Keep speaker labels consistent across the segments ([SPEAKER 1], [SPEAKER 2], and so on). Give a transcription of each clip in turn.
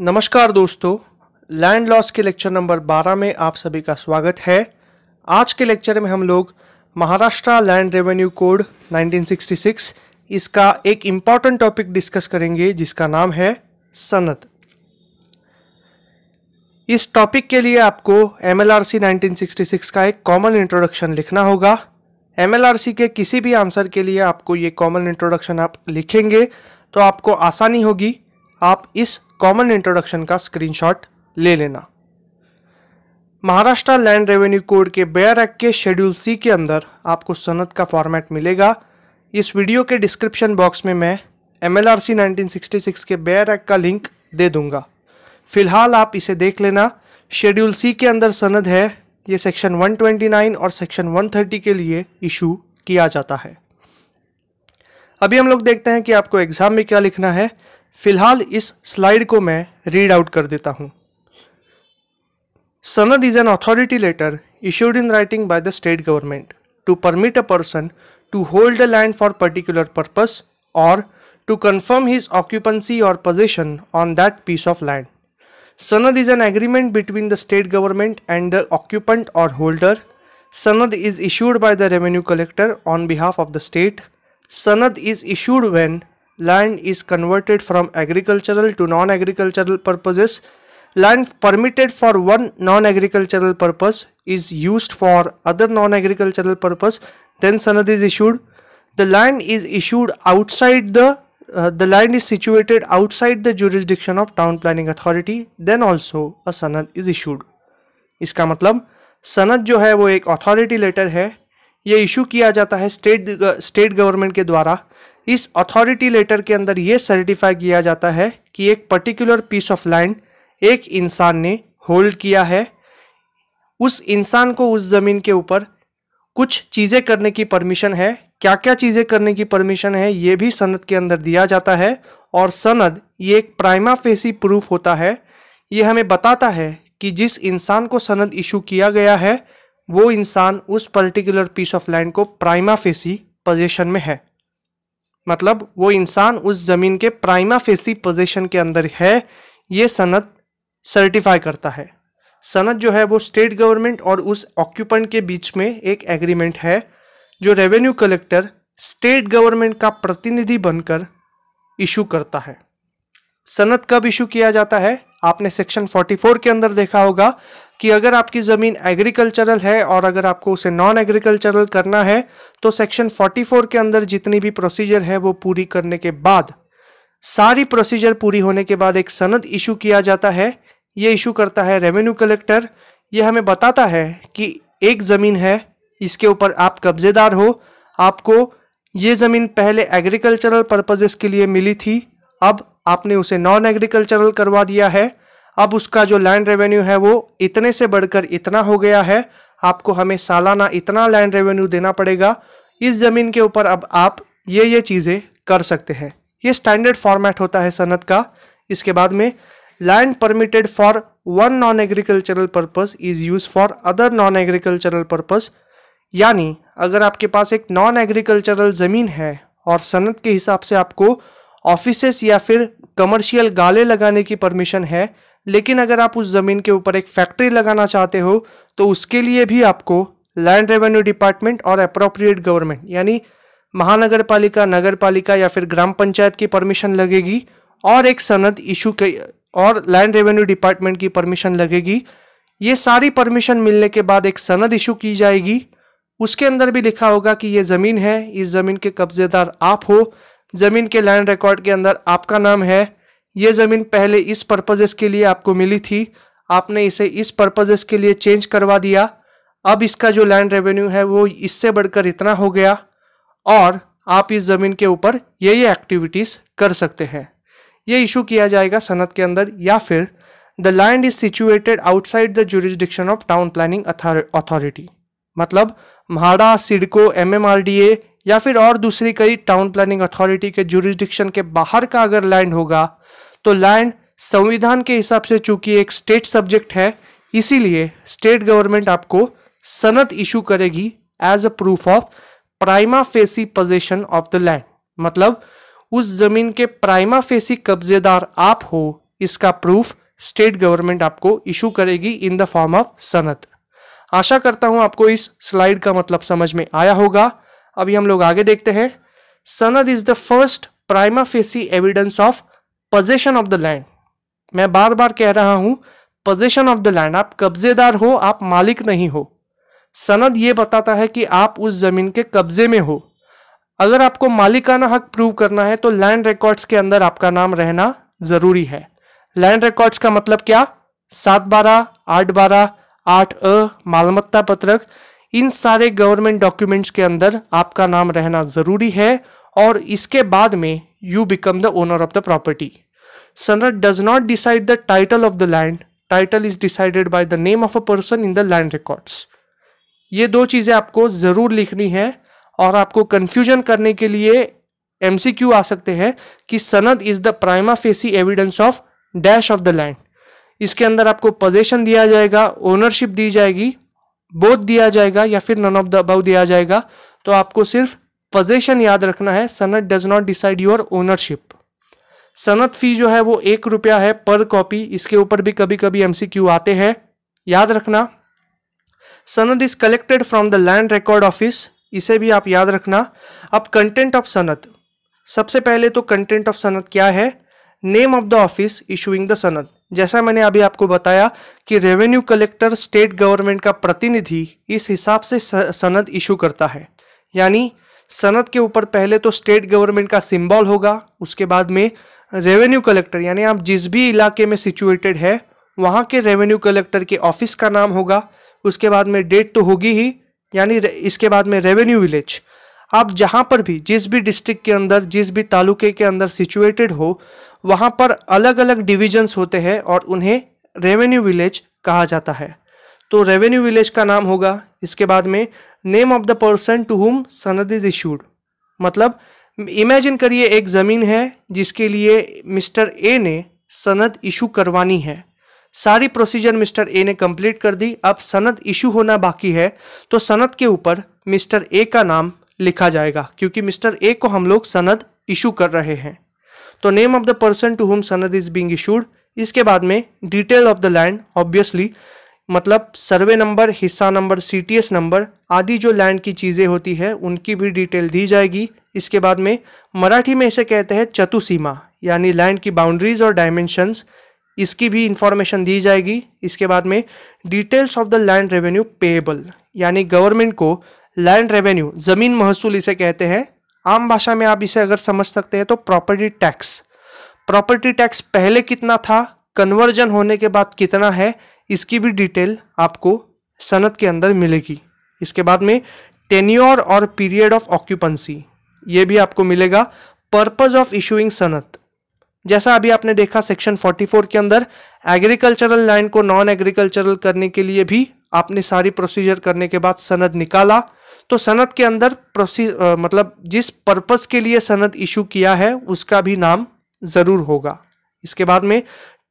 [SPEAKER 1] नमस्कार दोस्तों land laws के लेक्चर नंबर 12 में आप सभी का स्वागत है आज के लेक्चर में हम लोग महाराष्ट्र लैंड रेवेन्यू कोड 1966 इसका एक इम्पॉर्टेंट टॉपिक डिस्कस करेंगे जिसका नाम है सनत इस टॉपिक के लिए आपको एम 1966 का एक कॉमन इंट्रोडक्शन लिखना होगा एम के किसी भी आंसर के लिए आपको ये कॉमन इंट्रोडक्शन आप लिखेंगे तो आपको आसानी होगी आप इस कॉमन इंट्रोडक्शन का स्क्रीनशॉट ले लेना महाराष्ट्र लैंड रेवेन्यू कोड के बेयर एक्ट के शेड्यूल सी के अंदर आपको सनत का फॉर्मेट मिलेगा इस वीडियो के डिस्क्रिप्शन बॉक्स में मैं M L R C nineteen sixty six के बेयर एक्ट का लिंक दे दूंगा फिलहाल आप इसे देख लेना शेड्यूल सी के अंदर सनद है ये सेक्शन 129 और सेक्शन 130 के लिए इशू किया जाता है अभी हम लोग देखते हैं कि आपको एग्ज़ाम में क्या लिखना है फिलहाल इस स्लाइड को मैं रीड आउट कर देता हूँ सनद is an authority letter issued in writing by the state government to permit a person to hold a land for particular purpose और टू कन्फर्म हिज ऑक्यूपेंसी और position on that piece of land सनद is an agreement between the state government and the occupant और holder सनद is issued by the revenue collector on behalf of the state सनद is issued when land is converted from agricultural to non-agricultural purposes. Land permitted for one non-agricultural purpose is used for other non-agricultural purpose. Then sanad is issued. The land is issued outside the uh, the land is situated outside the jurisdiction of town planning authority. Then also a sanad is issued. इसका मतलब सनद जो है वो एक authority letter है ये issue किया जाता है स्टेट स्टेट गवर्नमेंट के द्वारा इस अथॉरिटी लेटर के अंदर ये सर्टिफाई किया जाता है कि एक पर्टिकुलर पीस ऑफ लैंड एक इंसान ने होल्ड किया है उस इंसान को उस ज़मीन के ऊपर कुछ चीज़ें करने की परमिशन है क्या क्या चीज़ें करने की परमिशन है ये भी सनद के अंदर दिया जाता है और सनद ये एक प्राइमा फेसी प्रूफ होता है ये हमें बताता है कि जिस इंसान को सनद इशू किया गया है वो इंसान उस पर्टिकुलर पीस ऑफ लैंड को प्राइमा फेसी पोजिशन में है मतलब वो इंसान उस ज़मीन के प्राइमा फेसी पोजीशन के अंदर है ये सनत सर्टिफाई करता है सनत जो है वो स्टेट गवर्नमेंट और उस ऑक्यूपेंट के बीच में एक एग्रीमेंट है जो रेवेन्यू कलेक्टर स्टेट गवर्नमेंट का प्रतिनिधि बनकर इशू करता है सनत कब इशू किया जाता है आपने सेक्शन 44 के अंदर देखा होगा कि अगर आपकी ज़मीन एग्रीकल्चरल है और अगर आपको उसे नॉन एग्रीकल्चरल करना है तो सेक्शन 44 के अंदर जितनी भी प्रोसीजर है वो पूरी करने के बाद सारी प्रोसीजर पूरी होने के बाद एक सनद इशू किया जाता है ये इशू करता है रेवेन्यू कलेक्टर यह हमें बताता है कि एक ज़मीन है इसके ऊपर आप कब्जेदार हो आपको ये ज़मीन पहले एग्रीकल्चरल पर्पजेस के लिए मिली थी अब आपने उसे नॉन एग्रीकल्चरल करवा दिया है अब उसका जो लैंड रेवेन्यू है वो इतने से बढ़कर इतना हो गया है आपको हमें सालाना इतना लैंड रेवेन्यू देना पड़ेगा इस ज़मीन के ऊपर अब आप ये ये चीज़ें कर सकते हैं ये स्टैंडर्ड फॉर्मेट होता है सनत का इसके बाद में land permitted for one non agricultural purpose is use for other non agricultural purpose यानी अगर आपके पास एक नॉन एग्रीकल्चरल ज़मीन है और सनत के हिसाब से आपको ऑफिसेस या फिर कमर्शियल गाले लगाने की परमिशन है लेकिन अगर आप उस ज़मीन के ऊपर एक फैक्ट्री लगाना चाहते हो तो उसके लिए भी आपको लैंड रेवेन्यू डिपार्टमेंट और अप्रोप्रिएट गवर्नमेंट यानी महानगर पालिका नगर पालिका या फिर ग्राम पंचायत की परमिशन लगेगी और एक सनद इशू के और लैंड रेवेन्यू डिपार्टमेंट की परमिशन लगेगी ये सारी परमिशन मिलने के बाद एक सनद इशू की जाएगी उसके अंदर भी लिखा होगा कि ये ज़मीन है इस ज़मीन के कब्ज़ेदार आप हो ज़मीन के लैंड रिकॉर्ड के अंदर आपका नाम है ये ज़मीन पहले इस पर्पजेस के लिए आपको मिली थी आपने इसे इस पर्पजेस के लिए चेंज करवा दिया अब इसका जो लैंड रेवेन्यू है वो इससे बढ़कर इतना हो गया और आप इस ज़मीन के ऊपर ये ये एक्टिविटीज़ कर सकते हैं ये इशू किया जाएगा सनत के अंदर या फिर the land is situated outside the jurisdiction of town planning authority मतलब म्हाड़ा सिडको एमएमआरडीए या फिर और दूसरी कई टाउन प्लानिंग अथॉरिटी के जुरिस्डिक्शन के बाहर का अगर लैंड होगा तो लैंड संविधान के हिसाब से चूंकि एक स्टेट सब्जेक्ट है इसीलिए स्टेट गवर्नमेंट आपको सनत इशू करेगी as a proof of prima facie possession of the land मतलब उस जमीन के प्राइमा फेसी कब्जेदार आप हो इसका प्रूफ स्टेट गवर्नमेंट आपको इशू करेगी इन द फॉर्म ऑफ सनत आशा करता हूं आपको इस स्लाइड का मतलब समझ में आया होगा अभी हम लोग आगे देखते हैं सनद is the first prima facie evidence of possession of the land मैं बार बार कह रहा हूं पोजेशन ऑफ द लैंड आप कब्जेदार हो आप मालिक नहीं हो सनद ये बताता है कि आप उस ज़मीन के कब्जे में हो अगर आपको मालिकाना हक प्रूव करना है तो लैंड रिकॉर्ड्स के अंदर आपका नाम रहना ज़रूरी है लैंड रिकॉर्ड्स का मतलब क्या सात बारह आठ बारह आठ अ मालमत्ता पत्रक इन सारे गवर्नमेंट डॉक्यूमेंट्स के अंदर आपका नाम रहना ज़रूरी है और इसके बाद में you become the owner of the property. Sunrat does not decide the title of the land. Title is decided by the name of a person in the land records. ये दो चीज़ें आपको ज़रूर लिखनी है और आपको कंफ्यूजन करने के लिए एम आ सकते हैं कि सनद is the prima facie evidence of dash of the land इसके अंदर आपको पोजेशन दिया जाएगा ओनरशिप दी जाएगी बोध दिया जाएगा या फिर नन ऑफ द अबाउ दिया जाएगा तो आपको सिर्फ पोजेशन याद रखना है सनत does not decide your ownership सनत फी जो है वो एक रुपया है पर कॉपी इसके ऊपर भी कभी कभी एमसीक्यू आते हैं याद रखना सनत is collected from the land record office इसे भी आप याद रखना अब कंटेंट ऑफ सनत सबसे पहले तो कंटेंट ऑफ सनत क्या है name of the office issuing the सनत जैसा मैंने अभी आपको बताया कि रेवेन्यू कलेक्टर स्टेट गवर्नमेंट का प्रतिनिधि इस हिसाब से सनद इशू करता है यानी सनत के ऊपर पहले तो स्टेट गवर्नमेंट का सिंबल होगा उसके बाद में रेवेन्यू कलेक्टर यानी आप जिस भी इलाके में सिचुएटेड है वहाँ के रेवेन्यू कलेक्टर के ऑफिस का नाम होगा उसके बाद में डेट तो होगी ही यानी इसके बाद में रेवेन्यू विलेज आप जहाँ पर भी जिस भी डिस्ट्रिक्ट के अंदर जिस भी तालुके के अंदर सिचुएटेड हो वहाँ पर अलग अलग डिविजन्स होते हैं और उन्हें रेवेन्यू विलेज कहा जाता है तो रेवेन्यू विलेज का नाम होगा इसके बाद में name of the person to whom सनद इज इशूड मतलब इमेजिन करिए एक ज़मीन है जिसके लिए मिस्टर ए ने सनद इशू करवानी है सारी प्रोसीजर मिस्टर ए ने कंप्लीट कर दी अब सनद इशू होना बाकी है तो सनद के ऊपर मिस्टर ए का नाम लिखा जाएगा क्योंकि मिस्टर ए को हम लोग सनद इशू कर रहे हैं तो name of the person to whom सनद इज बीइंग इशूड इसके बाद में detail of the land obviously मतलब सर्वे नंबर हिस्सा नंबर सीटीएस नंबर आदि जो लैंड की चीज़ें होती है उनकी भी डिटेल दी जाएगी इसके बाद में मराठी में इसे कहते हैं चतुसीमा यानी लैंड की बाउंड्रीज और डायमेंशंस इसकी भी इंफॉर्मेशन दी जाएगी इसके बाद में details of the land revenue payable यानी गवर्नमेंट को लैंड रेवेन्यू ज़मीन महसूल इसे कहते हैं आम भाषा में आप इसे अगर समझ सकते हैं तो प्रॉपर्टी टैक्स प्रॉपर्टी टैक्स पहले कितना था कन्वर्जन होने के बाद कितना है इसकी भी डिटेल आपको सनत के अंदर मिलेगी इसके बाद में टेन्योर और पीरियड ऑफ ऑक्यूपेंसी ये भी आपको मिलेगा पर्पज ऑफ इशूइंग सनत जैसा अभी आपने देखा सेक्शन 44 के अंदर एग्रीकल्चरल लैंड को नॉन एग्रीकल्चरल करने के लिए भी आपने सारी प्रोसीजर करने के बाद सनद निकाला तो सनद के अंदर प्रोसीज मतलब जिस पर्पस के लिए सनद इशू किया है उसका भी नाम ज़रूर होगा इसके बाद में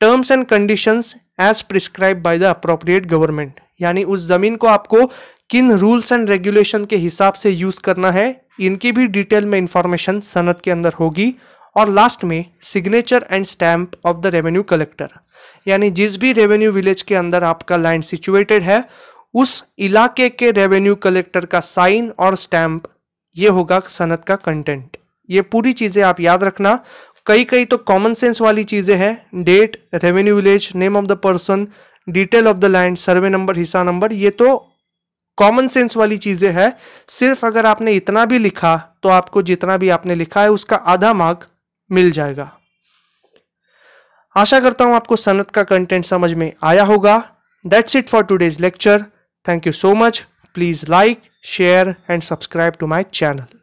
[SPEAKER 1] terms and conditions as prescribe by the appropriate government यानी उस जमीन को आपको किन रूल्स एंड रेगुलेशन के हिसाब से यूज करना है इनकी भी डिटेल में इंफॉर्मेशन सनत के अंदर होगी और लास्ट में signature and stamp of the revenue collector यानी जिस भी रेवेन्यू विलेज के अंदर आपका लैंड सिचुएटेड है उस इलाके के रेवेन्यू कलेक्टर का साइन और स्टैम्प ये होगा सनत का कंटेंट ये पूरी चीज़ें आप याद रखना कई कई तो कॉमन सेंस वाली चीज़ें हैं date revenue village name of the person detail of the land survey number हिस्सा नंबर ये तो कॉमन सेंस वाली चीज़ें हैं सिर्फ अगर आपने इतना भी लिखा तो आपको जितना भी आपने लिखा है उसका आधा मार्क मिल जाएगा आशा करता हूँ आपको सनत का कंटेंट समझ में आया होगा that's it for today's lecture thank you so much please like share and subscribe to my channel